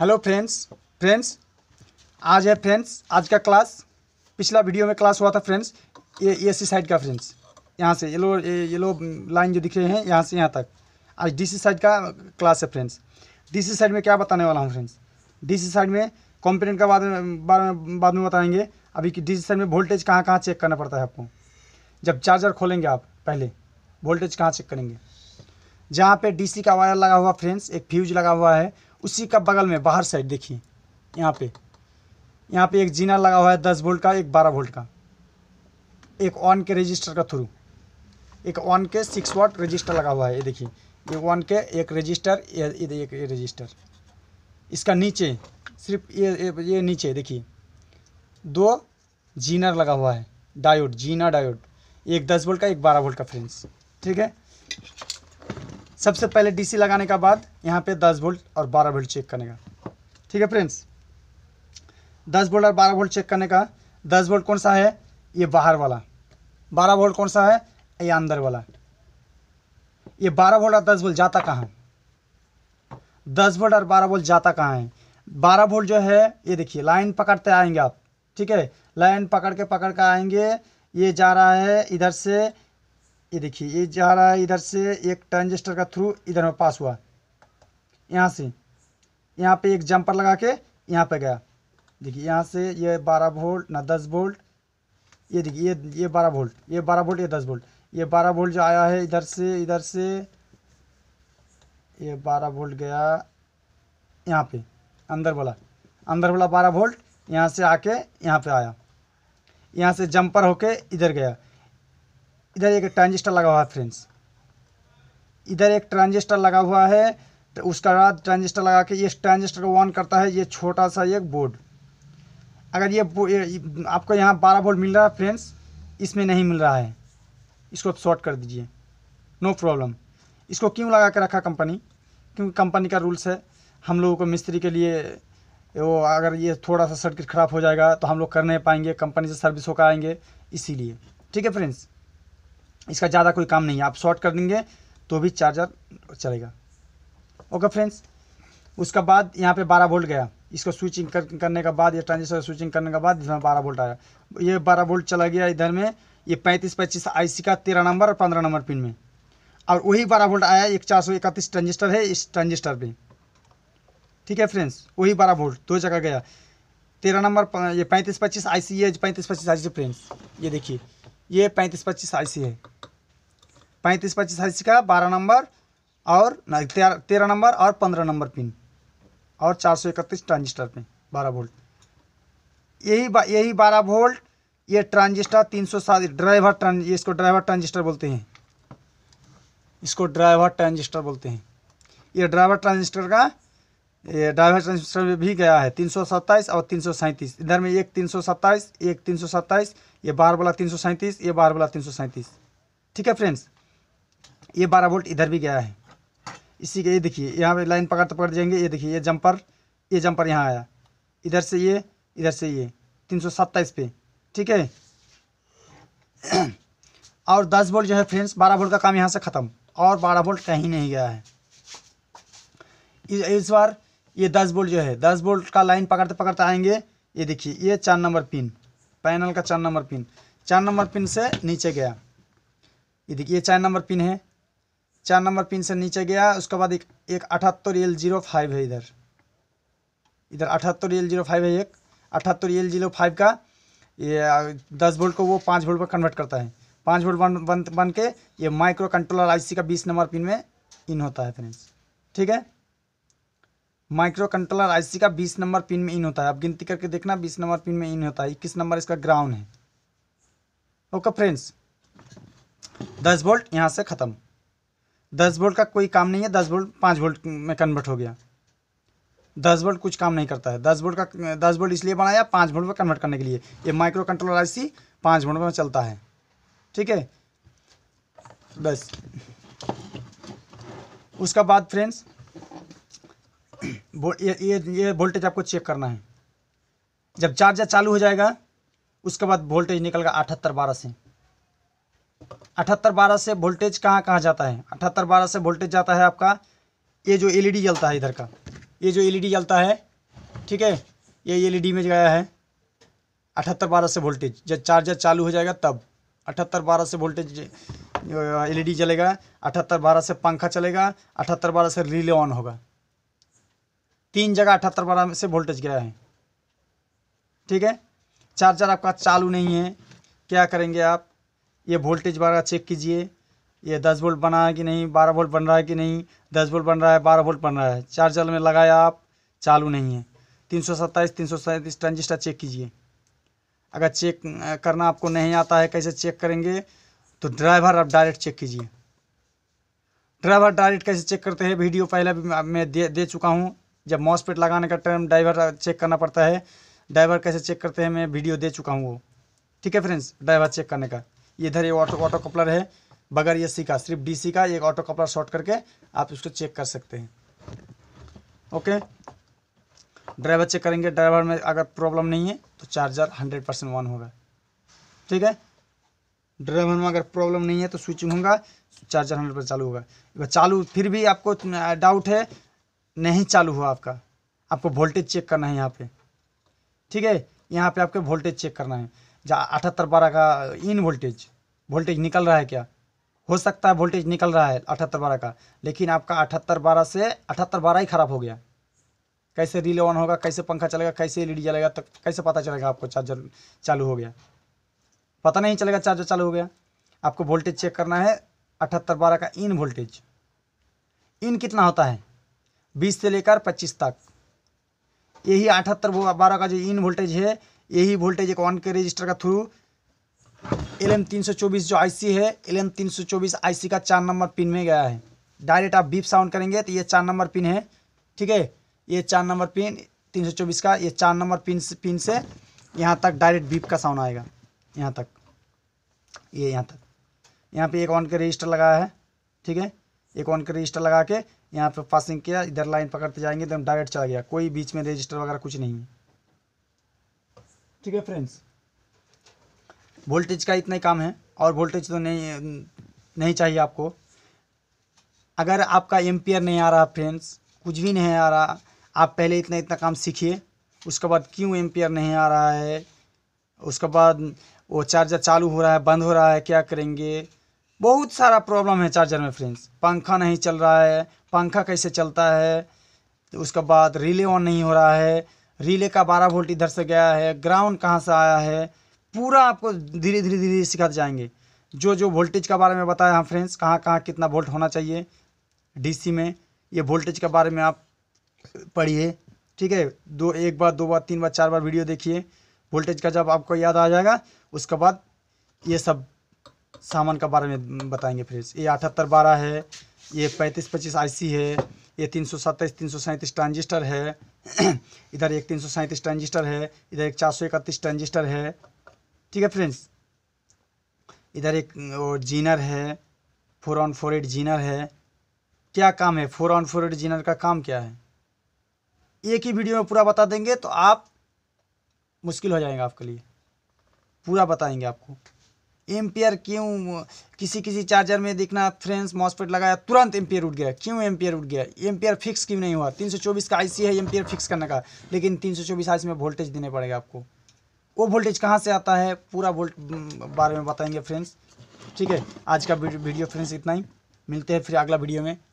hello friends friends आज है friends आज का क्लास पिछला वीडियो में क्लास हुआ था फ्रेंड्स ये ए सी साइड का फ्रेंड्स यहाँ से ये लो ये लो लाइन जो दिख रहे हैं यहाँ से यहाँ तक आज डी सी साइड का क्लास है फ्रेंड्स डी सी साइड में क्या बताने वाला हूँ फ्रेंड्स डी सी साइड में कॉम्पिटेंट का बाद में बाद में बताएंगे अभी कि डी सी साइड में वोल्टेज कहाँ कहाँ चेक करना पड़ता है आपको जब चार्जर खोलेंगे आप पहले वोल्टेज कहाँ चेक करेंगे जहाँ पे डीसी का वायर लगा हुआ फ्रेंड्स एक फ्यूज लगा हुआ है उसी का बगल में बाहर साइड देखिए यहाँ पे यहाँ पे एक जीना लगा हुआ है दस वोल्ट का एक बारह वोल्ट का एक ऑन के रजिस्टर का थ्रू एक ऑन के सिक्स वाट रजिस्टर लगा हुआ है ये देखिए ये वन के एक रजिस्टर एक ये रजिस्टर इसका नीचे सिर्फ ये ये नीचे देखिए दो जीनर लगा हुआ है डायोड जीना डायोड एक दस वोल्ट का एक बारह वोल्ट का फ्रेंड्स ठीक है सबसे पहले डीसी लगाने का बाद यहाँ पे 10 वोल्ट और 12 वोल्ट चेक करने का ठीक है फ्रेंड्स 10 वोल्ट और 12 वोल्ट चेक करने का 10 वोल्ट कौन सा है ये बाहर वाला 12 वोल्ट कौन सा है ये अंदर वाला ये 12 वोल्ट और 10 वोल्ट जाता कहाँ 10 वोल्ट और 12 वोल्ट जाता कहाँ है बारह वोल्ट जो है ये देखिए लाइन पकड़ते आएंगे आप ठीक है लाइन पकड़ के पकड़ के आएंगे ये जा रहा है इधर से ये देखिए ये जा रहा है इधर से एक ट्रांजिस्टर का थ्रू इधर में पास हुआ यहाँ से यहाँ पे एक जंपर लगा के यहाँ पे गया देखिए यहाँ से ये बारह वोल्ट ना दस वोल्ट ये देखिए ये ये बारह वोल्ट ये बारह वोल्ट ये दस वोल्ट ये बारह वोल्ट जो आया है इधर से इधर से ये बारह वोल्ट गया यहाँ पे अंदर वाला अंदर वाला बारह वोल्ट यहाँ से आके यहाँ पे आया यहाँ से जंपर होके इधर गया इधर एक ट्रांजिस्टर लगा हुआ है फ्रेंड्स इधर एक ट्रांजिस्टर लगा हुआ है तो उसका रात ट्रांजिस्टर लगा के ये ट्रांजिस्टर को ऑन करता है ये छोटा सा एक बोर्ड अगर ये, ये आपको यहाँ बारह वोल्ट मिल रहा है फ्रेंड्स इसमें नहीं मिल रहा है इसको आप शॉर्ट कर दीजिए नो प्रॉब्लम इसको क्यों लगा के रखा कंपनी क्योंकि कंपनी का रूल्स है हम लोगों को मिस्त्री के लिए वो अगर ये थोड़ा सा सर्किट ख़राब हो जाएगा तो हम लोग कर नहीं पाएंगे कंपनी से सर्विस होकर आएंगे इसीलिए ठीक है फ्रेंड्स इसका ज़्यादा कोई काम नहीं है आप शॉर्ट कर देंगे तो भी चार्जर चलेगा ओके फ्रेंड्स उसका बाद यहाँ पे 12 वोल्ट गया इसको स्विचिंग कर, करने का बाद या ट्रांजिस्टर स्विचिंग करने का बाद इसमें 12 वोल्ट आया ये 12 वोल्ट चला गया इधर में ये 35 25 आईसी का 13 नंबर और 15 नंबर पिन में और वही 12 वोल्ट आया एक चार सौ इकतीस ट्रांजिस्टर है इस ट्रांजिस्टर पर ठीक है फ्रेंड्स वही बारह वोल्ट दो जगह गया तेरह नंबर ये पैंतीस पच्चीस आई सी है पैंतीस पच्चीस आई सी फ्रेंड्स ये देखिए ये पैंतीस पच्चीस आईसी है पैंतीस पच्चीस आई का बारह नंबर और तेरह नंबर और पंद्रह नंबर पिन और चार सौ इकतीस ट्रांजिस्टर पे बारह वोल्ट यही बा, यही बारह वोल्ट ये ट्रांजिस्टर तीन सौ सात ड्राइवर ट्रांज इसको ड्राइवर ट्रांजिस्टर बोलते हैं इसको ड्राइवर ट्रांजिस्टर बोलते हैं ये ड्राइवर ट्रांजिस्टर का ड्राइवर ट्रांसमिशन में भी गया है तीन सौ सत्ताईस और तीन सौ सैंतीस इधर में एक तीन सौ सत्ताईस एक तीन सौ सत्ताईस ये बारह वाला तीन सौ सैंतीस ये बारह वाला तीन सौ सैंतीस ठीक है फ्रेंड्स ये बारह वोल्ट इधर भी गया है इसी के ये देखिए यहाँ पे लाइन पकड़ते तो पकड़ जाएंगे ये देखिए ये जंपर ये जंपर यहाँ आया इधर से ये इधर से ये तीन सौ सत्ताईस पे ठीक है और दस वोल्ट जो है फ्रेंड्स बारह वोल्ट का काम यहाँ से ख़त्म और बारह वोल्ट कहीं नहीं गया है इस बार ये दस बोल्ट जो है दस बोल्ट का लाइन पकड़ते पकड़ते आएंगे ये देखिए ये चार नंबर पिन पैनल का चार नंबर पिन चार नंबर पिन से नीचे गया ये देखिए चार नंबर पिन है चार नंबर पिन से नीचे गया उसके बाद एक एक अठहत्तर एल जीरो फाइव है इधर इधर अठहत्तर एल जीरो फाइव है एक अठहत्तर एल जीरो फाइव का ये दस वोल्ट को वो पाँच वोल्ट पर कन्वर्ट करता है पाँच वोल्ट बन बन बन के ये माइक्रो कंट्रोलर आईसी का बीस नंबर पिन में इन होता है फ्रेंड्स ठीक है माइक्रो कंट्रोलर आईसी का बीस नंबर पिन में इन होता है आप गिनती करके देखना बीस नंबर पिन में इन होता है इक्कीस नंबर इसका ग्राउंड है ओके फ्रेंड्स दस वोल्ट यहाँ से ख़त्म दस वोल्ट का कोई काम नहीं है दस वोल्ट पाँच वोल्ट में कन्वर्ट हो गया दस वोल्ट कुछ काम नहीं करता है दस वोल्ट का दस वोल्ट इसलिए बनाया पाँच वोल्ट में कन्वर्ट करने के लिए ये माइक्रो कंट्रोलर सी पाँच वोल्ट में चलता है ठीक है बस उसका बाद फ्रेंड्स ये ये ये वोल्टेज आपको चेक करना है जब चार्जर चालू हो जाएगा उसके बाद वोल्टेज निकलगा अठहत्तर बारह से अठहत्तर बारह से वोल्टेज कहाँ कहाँ जाता है अठहत्तर बारह से वोल्टेज जाता है आपका ये जो एलईडी e जलता है इधर का ये जो एलईडी e जलता है ठीक है ये एलईडी e में गया है अठहत्तर बारह से वोल्टेज जब चार्जर चालू हो जाएगा तब अठहत्तर बारह से वोल्टेज एलईडी जलेगा अठहत्तर बारह से पंखा चलेगा अठहत्तर बारह से रिले ऑन होगा तीन जगह अठहत्तर बारह से वोल्टेज गिरा है ठीक है चार्जर आपका चालू नहीं है क्या करेंगे आप ये वोल्टेज बारह चेक कीजिए ये दस वोल्ट बना है कि नहीं बारह वोल्ट बन रहा है कि नहीं दस वोल्ट बन रहा है बारह वोल्ट बन रहा है चार्जर में लगाया आप चालू नहीं है तीन सौ सत्ताईस तीन सौ सैंतीस ट्रांजिस्टर चेक कीजिए अगर चेक करना आपको नहीं आता है कैसे चेक करेंगे तो ड्राइवर आप डायरेक्ट चेक कीजिए ड्राइवर डायरेक्ट कैसे चेक करते हैं वीडियो पहले भी मैं दे दे चुका हूँ जब मॉसपेट लगाने का टाइम ड्राइवर चेक करना पड़ता है ड्राइवर कैसे चेक करते हैं मैं वीडियो दे चुका हूँ वो ठीक है फ्रेंड्स ड्राइवर चेक करने का इधर ये ऑटो ऑटो कपलर है बगैर ये सी का सिर्फ डी सी का एक ऑटो कपलर शॉर्ट करके आप इसको चेक कर सकते हैं ओके ड्राइवर चेक करेंगे ड्राइवर में अगर प्रॉब्लम नहीं है तो चार्जर हंड्रेड परसेंट वन होगा ठीक है ड्राइवर में अगर प्रॉब्लम नहीं है तो स्विचिंग होगा चार्जर हंड्रेड परसेंट चालू होगा चालू फिर भी आपको डाउट है नहीं चालू हुआ आपका आपको वोल्टेज चेक करना है यहाँ पे ठीक है यहाँ पे आपको वोल्टेज चेक करना है जहाँ अठहत्तर बारह का इन वोल्टेज वोल्टेज निकल रहा है क्या हो सकता है वोल्टेज निकल रहा है अठहत्तर बारह का लेकिन आपका अठहत्तर बारह से अठहत्तर बारह ही ख़राब हो गया कैसे रिले ऑन होगा कैसे पंखा चलेगा कैसे एल जलेगा तो कैसे पता चलेगा आपको चार्जर चालू हो गया पता नहीं चलेगा चार्जर चालू हो गया आपको वोल्टेज चेक करना है अठहत्तर बारह का इन वोल्टेज इन कितना होता है बीस से लेकर पच्चीस तक यही अठहत्तर बारह का जो इन वोल्टेज है यही वोल्टेज एक ऑन के रजिस्टर का थ्रू एल एम तीन सौ चौबीस जो आईसी है एल एम तीन सौ चौबीस आईसी का चार नंबर पिन में गया है डायरेक्ट आप बीप साउंड करेंगे तो ये चार नंबर पिन है ठीक है ये चार नंबर पिन तीन सौ चौबीस का ये चार नंबर पिन से पिन से यहाँ तक डायरेक्ट बीप का साउंड आएगा यहाँ तक ये यहाँ तक यहाँ पे एक ऑन के रजिस्टर लगाया है ठीक है एक ऑन के रजिस्टर लगा के यहाँ पर पासिंग किया इधर लाइन पकड़ते जाएंगे एकदम डायरेक्ट चला गया कोई बीच में रजिस्टर वगैरह कुछ नहीं है ठीक है फ्रेंड्स वोल्टेज का इतना ही काम है और वोल्टेज तो नहीं नहीं चाहिए आपको अगर आपका एम्पियर नहीं आ रहा फ्रेंड्स कुछ भी नहीं आ रहा आप पहले इतना इतना काम सीखिए उसके बाद क्यों एम्पियर नहीं आ रहा है उसके बाद वो चार्जर चालू हो रहा है बंद हो रहा है क्या करेंगे बहुत सारा प्रॉब्लम है चार्जर में फ्रेंड्स पंखा नहीं चल रहा है पंखा कैसे चलता है तो उसके बाद रिले ऑन नहीं हो रहा है रिले का बारह वोल्ट इधर से गया है ग्राउंड कहाँ से आया है पूरा आपको धीरे धीरे धीरे सिखाते जाएंगे जो जो वोल्टेज के बारे में बताया हम फ्रेंड्स कहाँ कहाँ कितना वोल्ट होना चाहिए डी में ये वोल्टेज के बारे में आप पढ़िए ठीक है दो एक बार दो बार तीन बार चार बार वीडियो देखिए वोल्टेज का जब आपको याद आ जाएगा उसके बाद ये सब सामान का बारे में बताएंगे फ्रेंड्स ये अठहत्तर बारह है ये पैंतीस पच्चीस आईसी है ये तीन सौ सत्ताईस तीन सौ सैंतीस ट्रांजिस्टर है इधर एक तीन सौ सैंतीस ट्रांजिस्टर है इधर एक चार सौ इकतीस ट्रांजिस्टर है ठीक है फ्रेंड्स इधर एक जीनर है four on four eight zener है क्या काम है four on four eight zener का काम क्या है एक ही वीडियो में पूरा बता देंगे तो आप मुश्किल हो जाएंगे आपके लिए पूरा बताएंगे आपको एम्पियर क्यों किसी किसी चार्जर में देखना फ्रेंस मॉसपेट लगाया तुरंत एम्पियर उठ गया क्यों एम्पियर उठ गया एम्पियर फिक्स क्यों नहीं हुआ 324 का आईसी है एम्पियर फिक्स करने का लेकिन 324 आईसी में वोल्टेज देने पड़ेगा आपको वो वोल्टेज कहाँ से आता है पूरा वोल्ट बारे में बताएंगे फ्रेंड्स ठीक है आज का वीडियो फ्रेंड्स इतना ही मिलते हैं फिर अगला वीडियो में